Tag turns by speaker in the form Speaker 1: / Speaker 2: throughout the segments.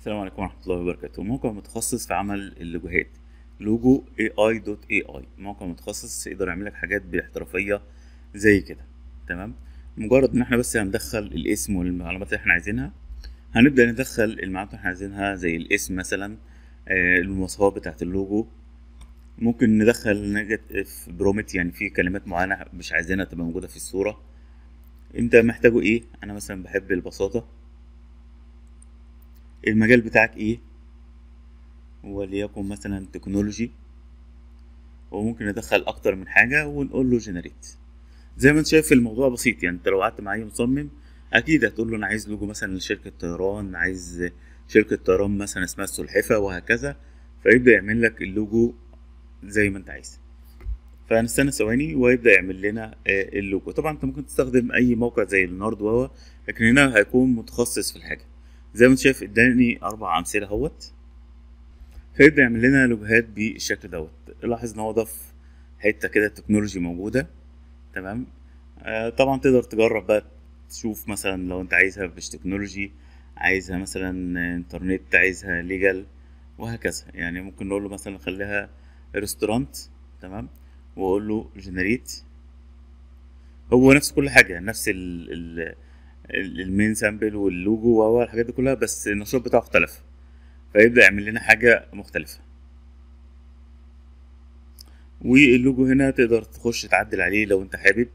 Speaker 1: السلام عليكم ورحمة الله وبركاته موقع متخصص في عمل اللوجوهات لوجو اي موقع متخصص يقدر يعمل لك حاجات باحترافية زي كده تمام مجرد ان احنا بس هندخل الاسم والمعلومات اللي احنا عايزينها هنبدأ ندخل المعلومات اللي احنا عايزينها زي الاسم مثلا آه، المواصفات بتاعة اللوجو ممكن ندخل نيجاتيف برومت يعني في كلمات معينة مش عايزينها تبقى موجودة في الصورة انت محتاجه ايه انا مثلا بحب البساطة المجال بتاعك ايه وليكن مثلا تكنولوجي وممكن ندخل اكتر من حاجه ونقول له جنريت زي ما انت شايف الموضوع بسيط يعني انت لو قعدت معايا مصمم اكيد هتقول له انا عايز لوجو مثلا لشركه طيران عايز شركه طيران مثلا اسمها السلحفه وهكذا فيبدا يعمل لك اللوجو زي ما انت عايز فهنستنى ثواني ويبدا يعمل لنا آه، اللوجو طبعا انت ممكن تستخدم اي موقع زي لينارد وهو لكن هنا هيكون متخصص في الحاجه زي ما انت شايف اداني اربع امثله اهوت فيبدا يعمل لنا لوجهات بالشكل دوت لاحظ ان هو ضاف حته كده التكنولوجي موجوده تمام آه طبعا تقدر تجرب بقى تشوف مثلا لو انت عايزها مش تكنولوجي عايزها مثلا انترنت عايزها ليجل وهكذا يعني ممكن نقول له مثلا خليها ريستورانت تمام واقول له جنريت هو نفس كل حاجه نفس ال ال المين سامبل واللوجو و الحاجات دي كلها بس النشاط بتاعه اختلف فيبدا يعمل لنا حاجه مختلفه واللوجو هنا تقدر تخش تعدل عليه لو انت حابب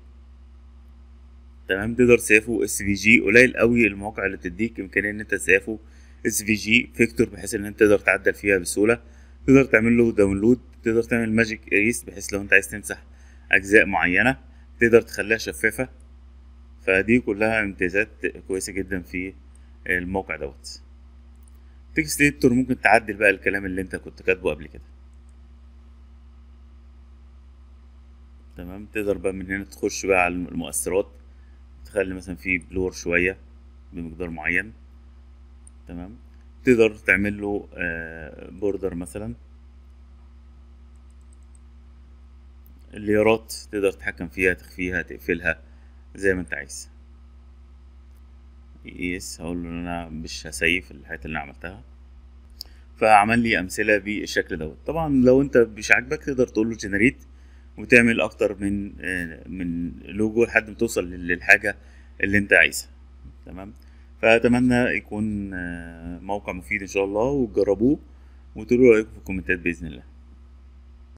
Speaker 1: تمام تقدر تسيفه اس في جي قليل قوي المواقع اللي بتديك امكانيه ان انت تسافه اس في جي فيكتور بحيث ان انت تقدر تعدل فيها بسهوله تقدر تعمل له داونلود تقدر تعمل ماجيك اريس بحيث لو انت عايز تمسح اجزاء معينه تقدر تخليها شفافه فدي كلها امتيازات كويسه جدا في الموقع دوت تكست اديتور ممكن تعدل بقى الكلام اللي انت كنت كاتبه قبل كده تمام تقدر بقى من هنا تخش بقى على المؤثرات تخلي مثلا في بلور شويه بمقدار معين تمام تقدر تعمل له بوردر آه، مثلا الليرات تقدر تتحكم فيها تخفيها تقفلها زي ما انت عايز يس هقول له ان انا مش هسيف الحاجات اللي انا عملتها فعمل لي امثله بالشكل دوت طبعا لو انت مش عاجبك تقدر تقول له جنريت وتعمل اكتر من آه، من لوجو لحد ما توصل للحاجه اللي انت عايزها تمام فاتمنى يكون آه، موقع مفيد ان شاء الله وتجربوه وتقولوا رايكم في الكومنتات باذن الله